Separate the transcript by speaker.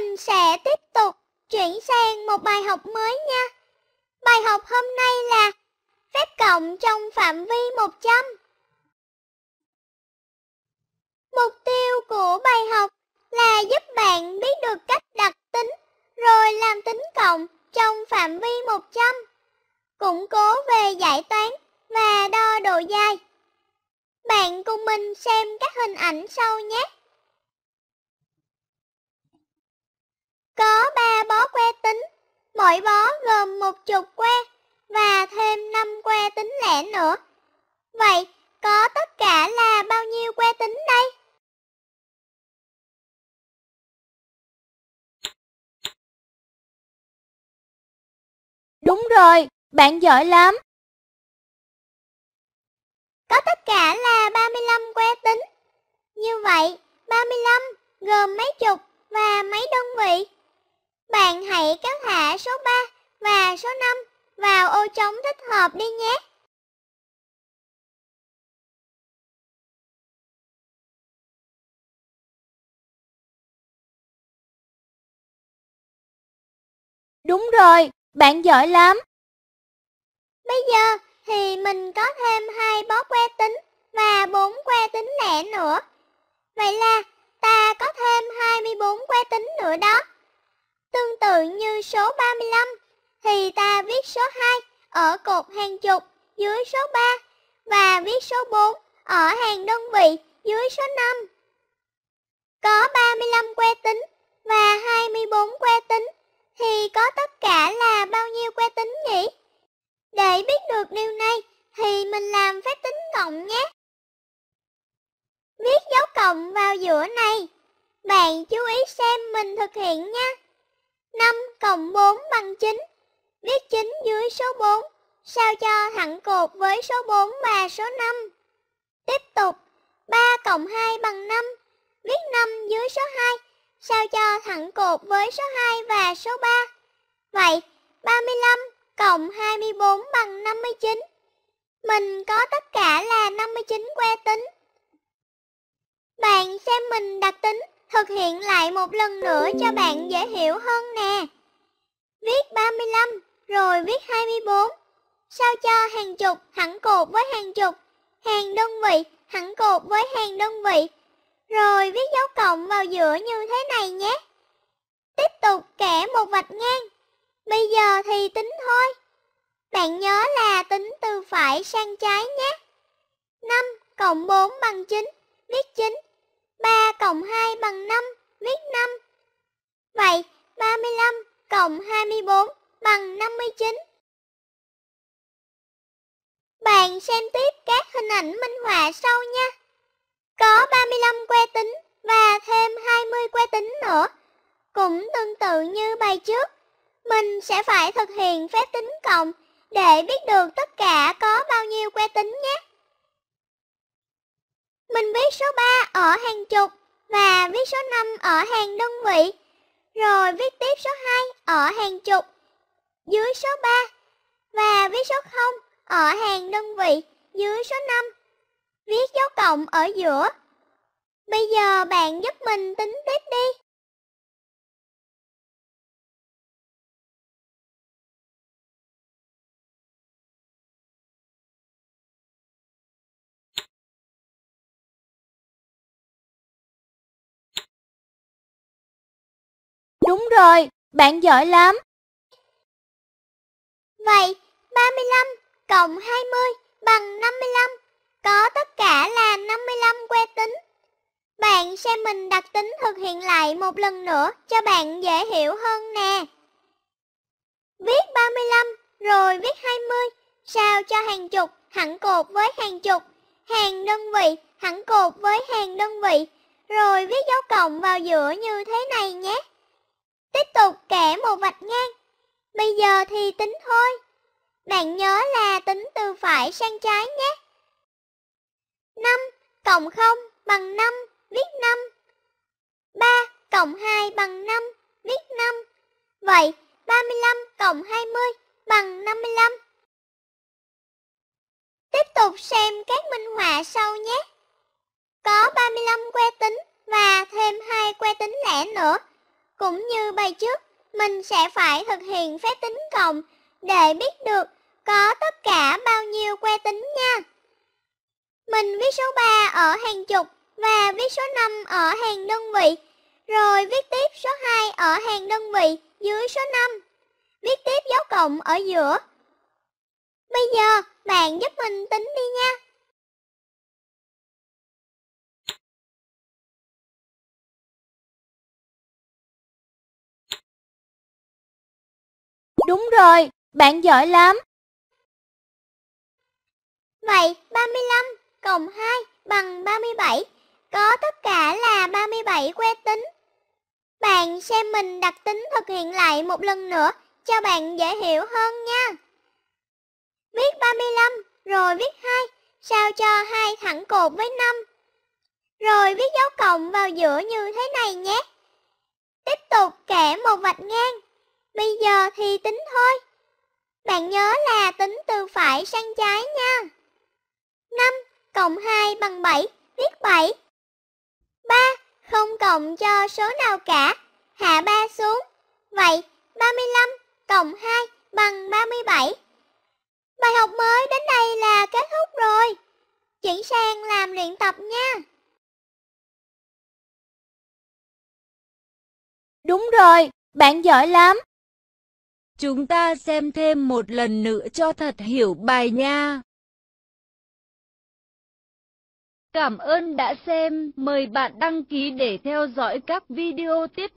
Speaker 1: mình sẽ tiếp tục chuyển sang một bài học mới nha. Bài học hôm nay là phép cộng trong phạm vi 100. Mục tiêu của bài học là giúp bạn biết được cách đặt tính rồi làm tính cộng trong phạm vi 100, củng cố về giải toán và đo độ dài. Bạn cùng mình xem các hình ảnh sau nhé. có ba bó que tính, mỗi bó gồm một chục que và thêm năm que tính lẻ
Speaker 2: nữa. Vậy có tất cả là bao nhiêu que tính đây? Đúng rồi, bạn giỏi lắm. Có tất cả là 35 que tính. Như vậy,
Speaker 1: 35 gồm mấy chục và mấy đơn vị? Vậy các
Speaker 2: hạ số 3 và số 5 vào ô trống thích hợp đi nhé. Đúng rồi, bạn giỏi lắm. Bây giờ thì mình
Speaker 1: có thêm hai bó que tính và bốn que tính lẻ nữa. Vậy là ta có thêm 24 que tính nữa đó. Tương tự như số 35 thì ta viết số 2 ở cột hàng chục dưới số 3 và viết số 4 ở hàng đơn vị dưới số 5. Có 35 que tính và 24 que tính thì có tất cả là bao nhiêu que tính nhỉ? Để biết được điều này thì mình làm phép tính cộng nhé. Viết dấu cộng vào giữa này. Bạn chú ý xem mình thực hiện nha. 5 cộng 4 bằng 9. Viết 9 dưới số 4, sao cho thẳng cột với số 4 và số 5. Tiếp tục, 3 cộng 2 bằng 5. Viết 5 dưới số 2, sao cho thẳng cột với số 2 và số 3. Vậy, 35 cộng 24 bằng 59. Mình có tất cả là 59 que tính. Bạn xem mình đặt tính Thực hiện lại một lần nữa cho bạn dễ hiểu hơn nè. Viết 35 rồi viết 24. Sao cho hàng chục hẳn cột với hàng chục, hàng đơn vị hẳn cột với hàng đơn vị. Rồi viết dấu cộng vào giữa như thế này nhé. Tiếp tục kẻ một vạch ngang. Bây giờ thì tính thôi. Bạn nhớ là tính từ phải sang trái nhé. 5 cộng 4 bằng 9, viết 9. 3 cộng 2 cộng 24 bằng 59. Bạn xem tiếp các hình ảnh minh họa sau nha. Có 35 que tính và thêm 20 que tính nữa. Cũng tương tự như bài trước, mình sẽ phải thực hiện phép tính cộng để biết được tất cả có bao nhiêu que tính nhé. Mình viết số 3 ở hàng chục và viết số 5 ở hàng đơn vị rồi viết tiếp số 2 ở hàng chục dưới số 3 và viết số 0 ở hàng đơn vị
Speaker 2: dưới số 5. Viết dấu cộng ở giữa. Bây giờ bạn giúp mình tính tiếp đi. rồi, bạn giỏi lắm. Vậy 35 cộng 20
Speaker 1: bằng 55, có tất cả là 55 que tính. Bạn xem mình đặt tính thực hiện lại một lần nữa cho bạn dễ hiểu hơn nè. Viết 35 rồi viết 20, sao cho hàng chục hẳn cột với hàng chục, hàng đơn vị hẳn cột với hàng đơn vị, rồi viết dấu cộng vào giữa như thế này nhé tiếp tục kẻ một vạch ngang. Bây giờ thì tính thôi. Bạn nhớ là tính từ phải sang trái nhé. 5 cộng 0 bằng 5, viết 5. 3 cộng 2 bằng 5, viết 5. Vậy 35 cộng 20 bằng 55. Tiếp tục xem các minh họa sau nhé. Có 35 que tính và thêm 2 que tính lẻ nữa. Cũng như bài trước, mình sẽ phải thực hiện phép tính cộng để biết được có tất cả bao nhiêu que tính nha. Mình viết số 3 ở hàng chục và viết số 5 ở hàng đơn vị, rồi viết tiếp số 2 ở hàng đơn vị dưới số 5,
Speaker 2: viết tiếp dấu cộng ở giữa. Bây giờ bạn giúp mình tính đi nha. Đúng rồi, bạn giỏi lắm.
Speaker 1: Vậy 35 cộng 2 bằng 37, có tất cả là 37 que tính. Bạn xem mình đặt tính thực hiện lại một lần nữa cho bạn dễ hiểu hơn nha. Viết 35 rồi viết 2, sao cho 2 thẳng cột với 5. Rồi viết dấu cộng vào giữa như thế này nhé. Tiếp tục kẻ một vạch ngang Bây giờ thì tính thôi. Bạn nhớ là tính từ phải sang trái nha. 5 cộng 2 bằng 7, viết 7. 3 không cộng cho số nào cả, hạ 3 xuống. Vậy 35 cộng 2 bằng 37. Bài học mới đến đây là kết
Speaker 2: thúc rồi. Chuyển sang làm luyện tập nha. Đúng rồi, bạn giỏi lắm. Chúng ta xem thêm một lần nữa cho thật hiểu bài nha. Cảm ơn đã xem, mời bạn đăng ký để theo dõi các video tiếp